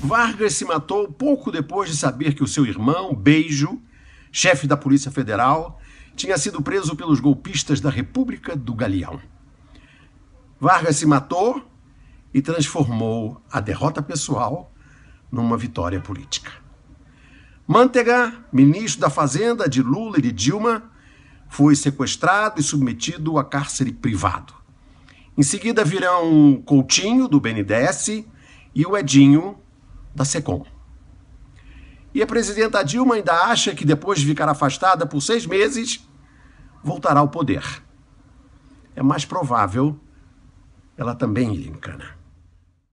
Vargas se matou pouco depois de saber que o seu irmão, Beijo, chefe da Polícia Federal, tinha sido preso pelos golpistas da República do Galeão. Vargas se matou e transformou a derrota pessoal numa vitória política. Mantega, ministro da Fazenda de Lula e de Dilma, foi sequestrado e submetido a cárcere privado. Em seguida virão Coutinho, do BNDES, e o Edinho, da SECOM. E a presidenta Dilma ainda acha que depois de ficar afastada por seis meses, voltará ao poder. É mais provável ela também ir em cana.